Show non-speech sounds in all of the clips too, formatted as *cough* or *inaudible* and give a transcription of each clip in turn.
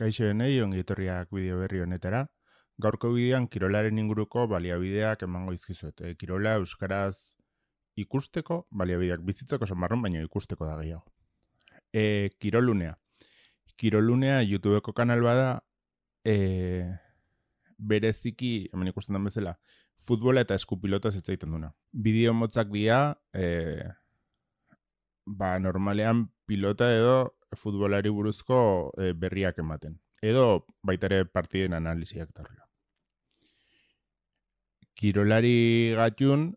Kaixo ongi etorriak bideo berri honetara. Gaurko bidean kirolaren inguruko baliabideak emango izkizuet. Eh, kirola euskaraz ikusteko baliabideak bizitzeko samarron baino ikusteko da gehiago. Eh, kirolunea. Kirolunea YouTubeko kanal bada e, eh, bereziki, hemen ikusten den bezala, futbola eta eskupilota ez duna. Bideo motzak dira e, ba normalean pilota edo futbolari buruzko e, berriak ematen. Edo baita ere partiden analiziak darla. Kirolari gatiun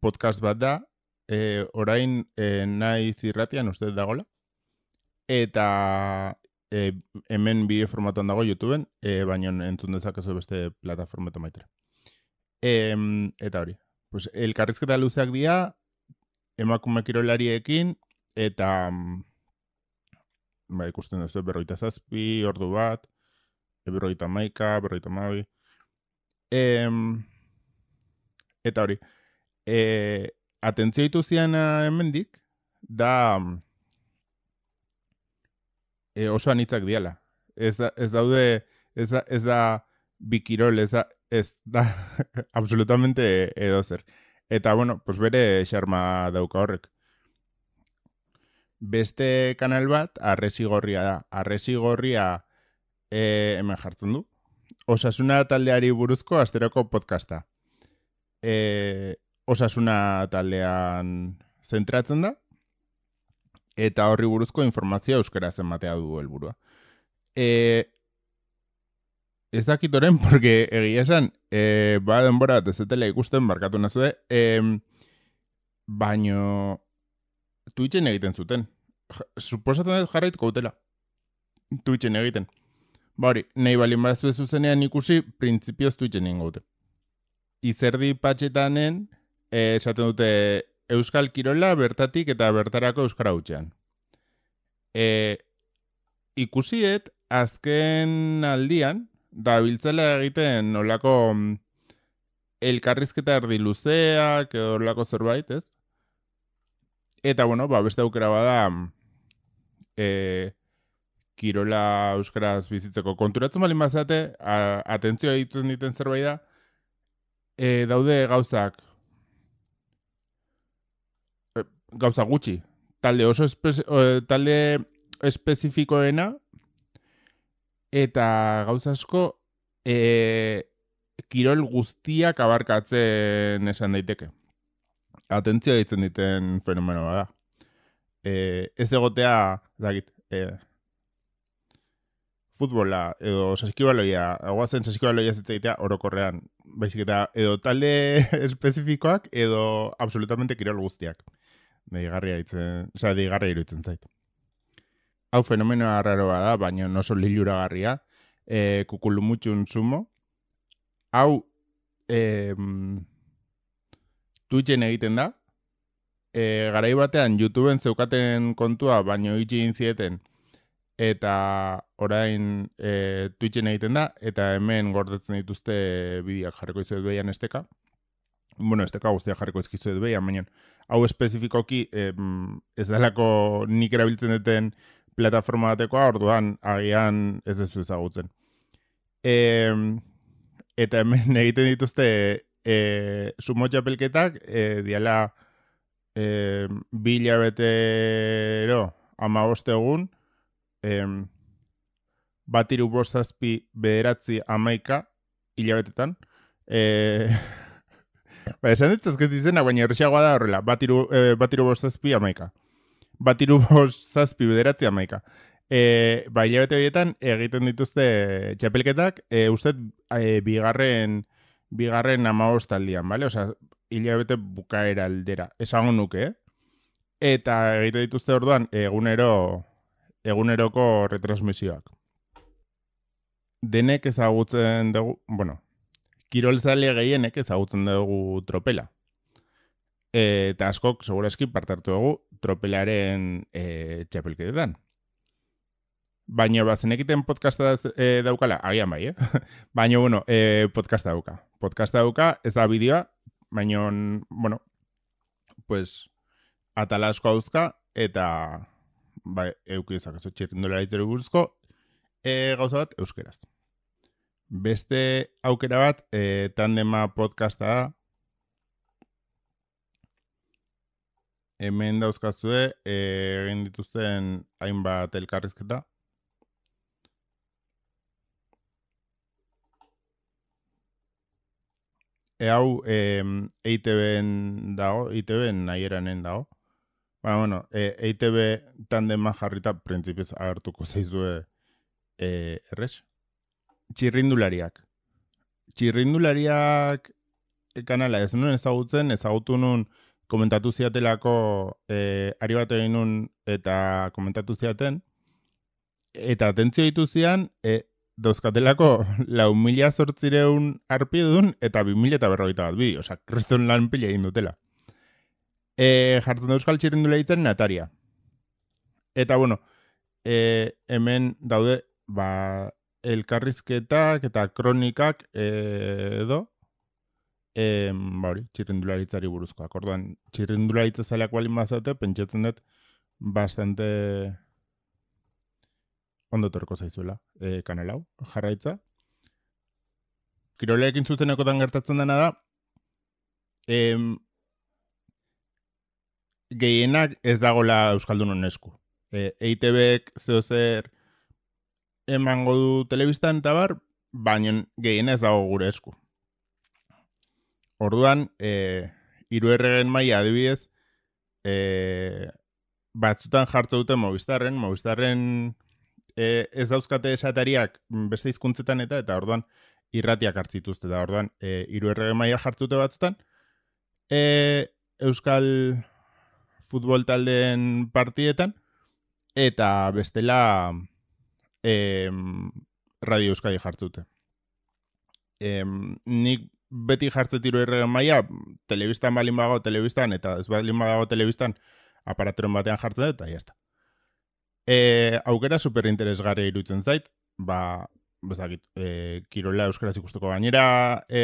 podcast bat da, e, orain e, eh, nahi zirratian uste dagola. Eta hemen bide formatuan dago YouTubeen, e, baina entzun dezakezu beste plataformetan maitera. E, eta hori, pues, elkarrizketa luzeak dira, emakume kirolariekin, Eta, mm, ba, ikusten duzu, berroita zazpi, ordu bat, berroita maika, berroita mabi. eta hori, e, atentzio ditu zian hemendik, da mm, e, oso anitzak diala. Ez, da, ez daude, ez da, ez da bikirol, ez da, *laughs* absolutamente edo zer. Eta, bueno, pues bere xarma dauka horrek beste kanal bat arrezi gorria da. Arrezi gorria eh, hemen jartzen du. Osasuna taldeari buruzko asteroko podcasta. E, osasuna taldean zentratzen da. Eta horri buruzko informazioa euskara zenbatea du helburua. E, ez dakit oren, *laughs* porque egia esan, e, ba denbora, tezetela ikusten, barkatu nazude, e, baino, tuitzen egiten zuten suposatzen dut jarraituko dutela. Twitchen egiten. Ba hori, nahi balin bazue zuzenean ikusi, printzipioz Twitchen egin gaute. Izerdi patxetanen, eh, esaten dute Euskal Kirola bertatik eta bertarako Euskara utxean. Eh, ikusiet, azken aldian, da biltzela egiten olako mm, elkarrizketa erdi luzeak, nolako zerbait, ez? Eta, bueno, ba, beste aukera bada, mm, e, kirola euskaraz bizitzeko. Konturatzen bali mazate, atentzioa egiten diten zerbait da, e, daude gauzak, e, gauza gutxi, talde oso talde espezifikoena, eta gauza asko, e, kirol guztiak abarkatzen esan daiteke. Atentzioa egiten diten fenomenoa da. E, ez egotea, dakit, e, futbola edo saskibaloia, aguazen saskibaloia zitzaitea orokorrean, baizik eta edo talde *laughs* espezifikoak edo absolutamente kirol guztiak. Deigarria itzen, oza, iruditzen zait. Hau fenomenoa arraroa da, baina oso lilura garria, e, eh, kukulumutxun sumo. Hau, e, egiten da, e, garai batean YouTubeen zeukaten kontua baino itxi egin zieten eta orain e, Twitchen egiten da eta hemen gordetzen dituzte bideak jarriko izuet behian esteka. Bueno, esteka guztia jarriko izkizuet behian, baina hau espezifikoki e, ez dalako nik erabiltzen duten plataforma batekoa orduan agian ez dezu ezagutzen. E, eta hemen *laughs* egiten dituzte e, sumo txapelketak e, diala e, bi hilabetero ama egun, e, bat iru bostazpi beheratzi amaika hilabetetan, e, *laughs* ba, esan dut ezket izena, baina erresiagoa da horrela, bat iru, e, eh, bat iru bostazpi amaika. Bat iru bostazpi bederatzi amaika. E, eh, ba, hilabete horietan egiten dituzte txapelketak, e, uste, e, bigarren bigarren amabostaldian, bale? Osa, hilabete bukaera aldera. Esango nuke, Eta egite dituzte orduan egunero eguneroko retransmisioak. Denek ezagutzen dugu, bueno, kirolzale gehienek ezagutzen dugu tropela. Eta askok, seguraski, partartu dugu tropelaren e, txapelkidetan. Baina bazen egiten podcasta e, daukala, agian bai, eh? *laughs* Baina, bueno, eh, podcasta dauka. Podcasta dauka, ez da bideoa, baino, bueno, pues, atalasko hauzka, eta, bai, eukizak, ezo, txirten dola buruzko, e, gauza bat, euskeraz. Beste aukera bat, e, tandema podcasta da, hemen dauzkazue e, egin dituzten hainbat elkarrizketa, E hau eh en dago, ITBen e nahieranen dago. Ba bueno, eh ITB e tan de majarrita principes hartuko zaizue eh res. Chirrindulariak. Chirrindulariak kanala ez nuen ezagutzen, ezagutu nun komentatu ziatelako eh ari bat egin nun eta komentatu ziaten eta atentzio dituzian eh dauzkatelako lau mila sortzireun arpi eta bi mila eta berroita bat bi, oza, kristun lan pila egin dutela. E, jartzen da euskal txirindu nataria. Eta bueno, e, hemen daude, ba, elkarrizketak eta kronikak e, edo, E, ba hori, txirrindularitzari buruzkoak. Orduan, txirrindularitza zaleak balin bazate, pentsatzen dut, bastante ondo torko zaizuela, e, eh, kanelau, jarraitza. Kiroleekin zuzenekotan gertatzen dena da, em, gehienak ez dagola Euskaldun honen esku. E, eitb zeo zer emango du telebistan eta bar, baina gehien ez dago gure esku. Orduan, e, iru erregen maila adibidez, e, batzutan jartza dute Movistarren, Movistarren e, ez dauzkate esatariak mm, beste hizkuntzetan eta eta orduan irratiak hartzituzte da orduan e, iru errege maia jartzute batzutan e, Euskal futbol taldeen partietan eta bestela e, radio Euskadi jartzute e, nik beti jartzet iru errege maia telebistan balin bago telebistan eta ez balin bago telebistan aparaturen batean jartzen eta jazta E, aukera super interesgarri irutzen zait, ba, bezakit, e, kirola euskaraz ikusteko gainera, e,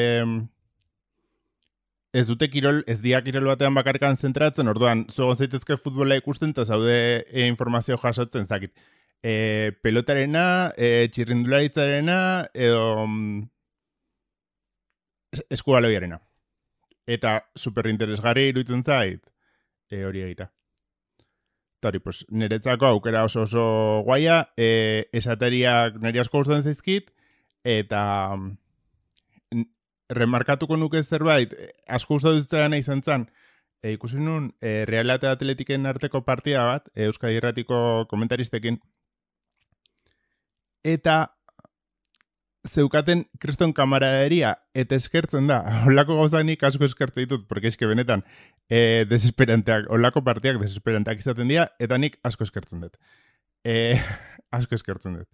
ez dute kirol, ez dia kirol batean bakarkan zentratzen, orduan, zuegon zaitezke futbola ikusten, eta zaude e, informazio jasotzen, zakit, e, pelotarena, e, txirrindularitzarena, edo mm, eskubaloiarena. Eta super interesgarri irutzen zait, e, hori egita. Tari, niretzako aukera oso oso guaia, e, esateriak nire asko gustatzen zaizkit, eta mm, remarkatuko nuke zerbait, e, asko gustatzen izan zan, e, ikusi nun, e, atletiken arteko partida bat, e, Euskadi Erratiko komentaristekin, eta zeukaten kriston kamaraderia, eta eskertzen da, *laughs* holako gauza nik asko eskertzen ditut, porque eske benetan, e, desesperanteak, holako partiak desesperanteak izaten dira, eta nik asko eskertzen dut. E, *laughs* asko eskertzen dut.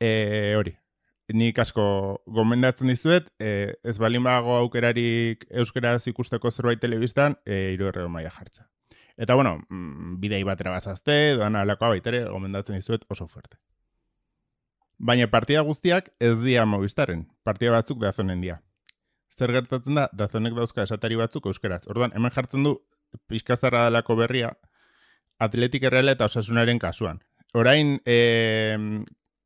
E, hori, nik asko gomendatzen dizuet, e, ez balin bago aukerarik euskeraz ikusteko zerbait telebistan, e, iru maia jartza. Eta bueno, mm, bidei batera bazazte, doan alakoa baitere, gomendatzen dizuet oso fuerte. Baina partida guztiak ez dira mobistaren, partida batzuk zonen dira. Zer gertatzen da, dazonek dauzka esatari batzuk euskeraz. Orduan, hemen jartzen du, pixkazarra dalako berria, atletik erreala eta osasunaren kasuan. Orain, e,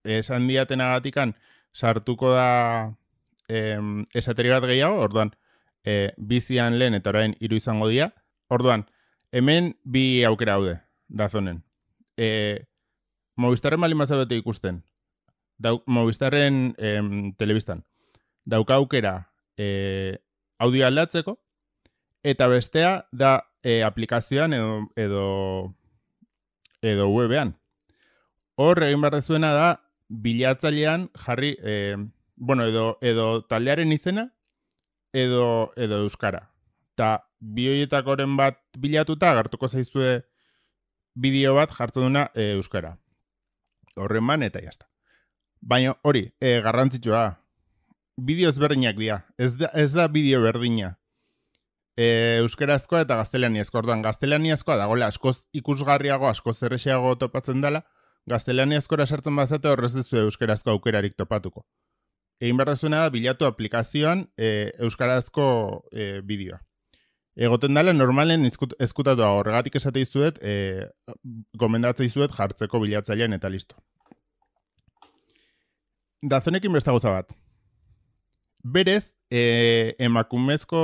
esan diaten agatikan, sartuko da e, esateri bat gehiago, orduan, e, bizian lehen eta orain hiru izango dira. Orduan, hemen bi aukera haude, dazonen. E, Mobistaren bali mazabete ikusten, dau, Movistarren em, telebistan, daukaukera e, audio aldatzeko, eta bestea da e, aplikazioan edo, edo, edo webean. Hor, egin behar dezuena da, bilatzailean jarri, e, bueno, edo, edo taldearen izena, edo, edo euskara. Ta bioietak bat bilatuta, gartuko zaizue bideo bat jartzen duna e, euskara. Horren man, eta jazta. Baina hori, e, garrantzitsua. Bideo ezberdinak dira. Ez da, da bideo berdina. E, eta gaztelaniazkoa. Orduan, gaztelaniazkoa da askoz ikusgarriago, askoz zerrexeago topatzen dela. Gaztelaniazkoa sartzen bazate horrez duzu euskerazkoa aukerarik topatuko. Egin behar da, bilatu aplikazioan eh, euskarazko e, bideoa. Egoten dala normalen ezkutatu horregatik esate izuet, e, jartzeko bilatzailean eta listo dazonekin besta gauza bat. Berez, e, emakumezko,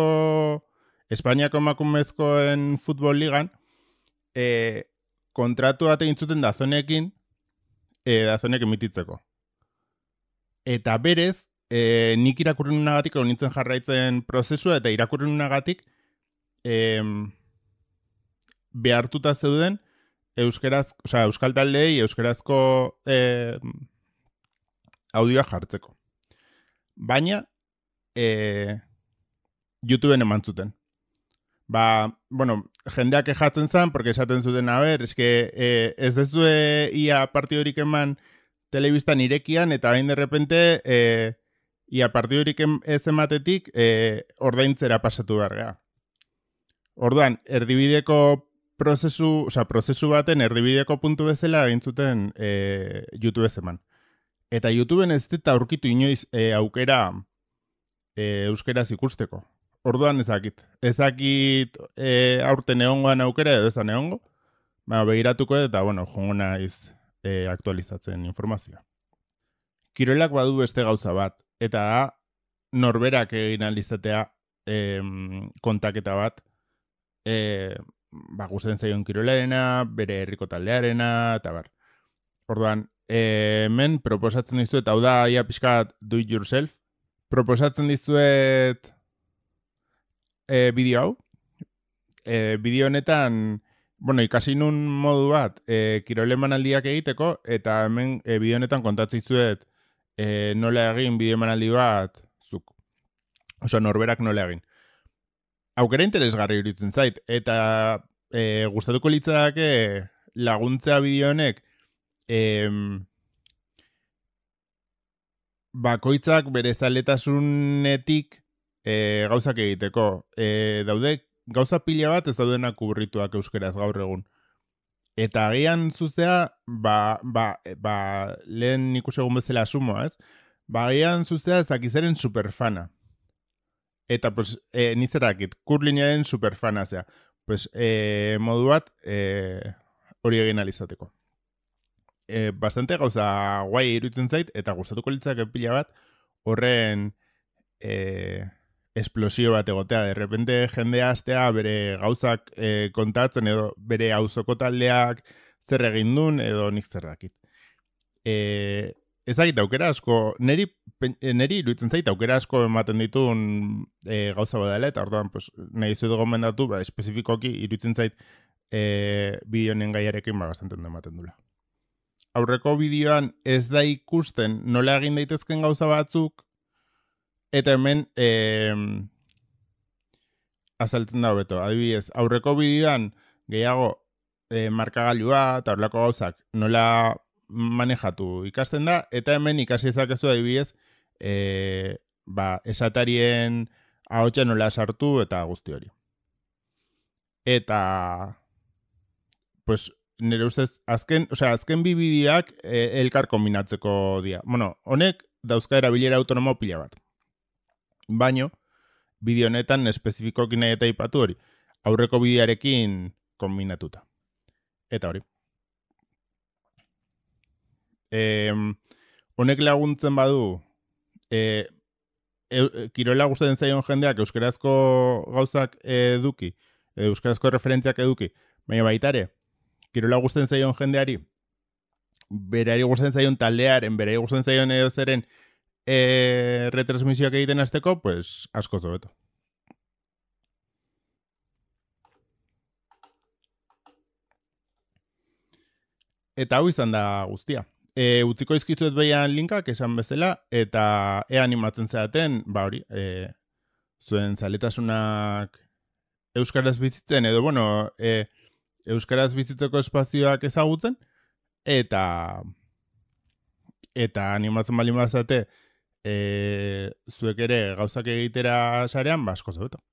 Espainiako emakumezkoen futbol ligan, e, kontratu bat egin zuten dazonekin, e, eh, dazonek emititzeko. Eta berez, e, nik irakurren unagatik, jarraitzen prozesua, eta irakurren unagatik, e, behartuta zeuden, Euskaraz, Euskal Taldei, Euskarazko audioa jartzeko. Baina, e, YouTube-en eman zuten. Ba, bueno, jendeak ejatzen zan, porque esaten zuten, a ber, eske e, eh, ez dezue ia partidorik eman telebistan irekian, eta hain de repente, e, ia partidorik ez ematetik, e, ordaintzera pasatu behar gara. Orduan, erdibideko prozesu, oza, prozesu baten erdibideko puntu bezala, egin zuten e, YouTube ez eman. Eta YouTubeen ez dut aurkitu inoiz eh, aukera e, euskeraz ikusteko. Orduan ezakit. Ezakit e, eh, aurten egongoan aukera edo ez da neongo. Ba, begiratuko eta, bueno, jongo naiz e, aktualizatzen informazioa. Kirolak badu beste gauza bat, eta norberak egin alizatea e, kontaketa bat, e, ba, zaion kirolarena, bere herriko taldearena, eta bar. Orduan, hemen proposatzen dizuet, hau da, ia pixkat, do it yourself, proposatzen dizuet eh, bideo hau. Eh, bideo honetan, bueno, ikasi nun modu bat, eh, kirole manaldiak egiteko, eta hemen eh, bideo honetan kontatzen dizuet eh, nola egin bideo manaldi bat, zuk. Oso, norberak nola egin. Haukera interesgarri horitzen zait, eta eh, gustatuko litzak, laguntzea bideo honek, em, bakoitzak bere zaletasunetik e, gauzak egiteko. Eh, daude, gauza pila bat ez daudenak kubrituak euskeraz gaur egun. Eta agian zuzea, ba, ba, ba, lehen ikusegun bezala sumoa, ez? Ba, agian zuzea superfana. Eta, pues, e, eh, nizerakit, kurlinaren superfana zea. Pues, e, modu bat, hori egin alizateko e, bastante gauza guai irutzen zait, eta gustatuko litzak pila bat, horren e, esplosio bat egotea. De repente jendea astea bere gauzak e, kontatzen, edo bere auzoko taldeak zer egin duen, edo nik zer dakit. E, ez dakit aukera asko, neri, neri iruditzen zait aukera asko ematen ditun e, gauza badala, eta orduan pues, nahi zuet gomendatu, ba, espezifikoki iruditzen zait e, bideonen gaiarekin ba, ematen dula aurreko bideoan ez da ikusten nola egin daitezken gauza batzuk, eta hemen e, azaltzen da beto. Adibidez, aurreko bideoan gehiago e, eh, markagailua eta horlako gauzak nola manejatu ikasten da, eta hemen ikasi ezakezu adibidez, e, ba, esatarien ahotxe nola sartu eta guzti hori. Eta, pues, nire ustez, azken, o sea, azken bibidiak e, elkar kombinatzeko dia. Bueno, honek dauzka erabilera autonomo pila bat. Baino, bideo honetan espezifikokin nahi eta ipatu hori, aurreko bidearekin kombinatuta. Eta hori. E, honek laguntzen badu, e, e, kirola zaion jendeak euskarazko gauzak eduki, euskarazko referentziak eduki, baina baitare, kirola guztien zaion jendeari, berari guztien zaion taldearen, berari guztien zaion edo zeren e, retransmisioak egiten azteko, pues, asko zobeto. Eta hau izan da guztia. E, utziko izkizuet behian linkak esan bezala, eta ea animatzen zeaten, ba hori, e, zuen zaletasunak euskaraz bizitzen, edo bueno, e, euskaraz bizitzeko espazioak ezagutzen eta eta animatzen balin bazate e, zuek ere gauzak egitera sarean basko asko zobeto